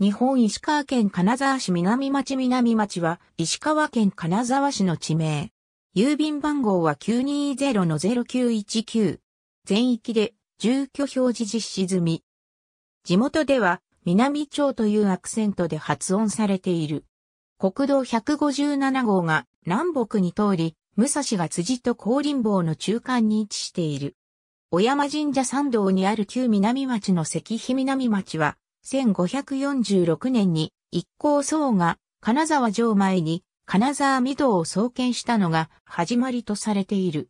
日本石川県金沢市南町南町は石川県金沢市の地名。郵便番号は920-0919。全域で住居表示実施済み。地元では南町というアクセントで発音されている。国道157号が南北に通り、武蔵が辻と高林坊の中間に位置している。小山神社参道にある旧南町の石碑南町は、1546年に一行僧が金沢城前に金沢御堂を創建したのが始まりとされている。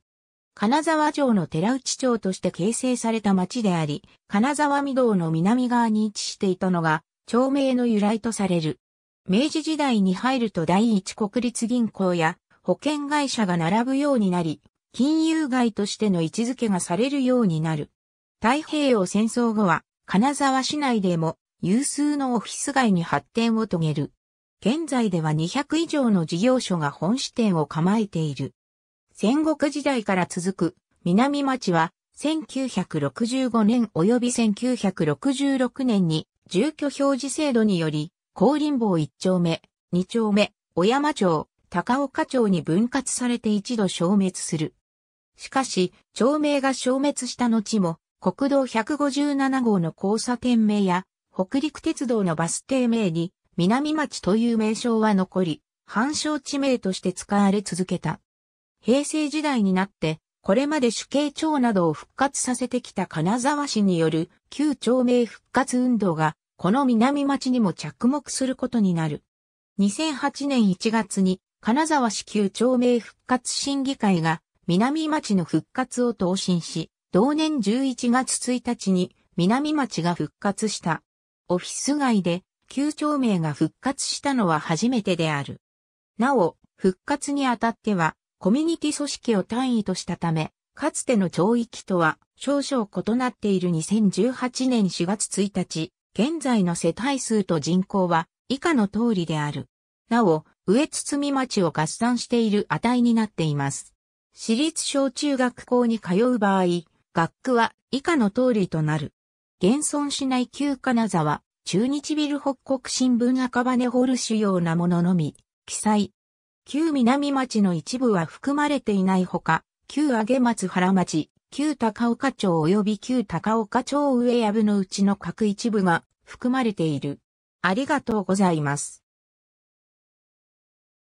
金沢城の寺内町として形成された町であり、金沢御堂の南側に位置していたのが、町名の由来とされる。明治時代に入ると第一国立銀行や保険会社が並ぶようになり、金融街としての位置づけがされるようになる。太平洋戦争後は、金沢市内でも有数のオフィス街に発展を遂げる。現在では200以上の事業所が本支店を構えている。戦国時代から続く南町は1965年及び1966年に住居表示制度により、高林坊1丁目、2丁目、小山町、高岡町に分割されて一度消滅する。しかし、町名が消滅した後も、国道157号の交差点名や、北陸鉄道のバス停名に、南町という名称は残り、繁昌地名として使われ続けた。平成時代になって、これまで主計町などを復活させてきた金沢市による旧町名復活運動が、この南町にも着目することになる。2008年1月に、金沢市旧町名復活審議会が、南町の復活を答申し、同年11月1日に、南町が復活した。オフィス街で旧町名が復活したのは初めてである。なお、復活にあたっては、コミュニティ組織を単位としたため、かつての町域とは少々異なっている2018年4月1日、現在の世帯数と人口は以下の通りである。なお、上堤町を合算している値になっています。私立小中学校に通う場合、学区は以下の通りとなる。現存しない旧金沢、中日ビル北国新聞赤羽ホる主要なもののみ、記載。旧南町の一部は含まれていないほか、旧上松原町、旧高岡町及び旧高岡町上藪のうちの各一部が含まれている。ありがとうございます。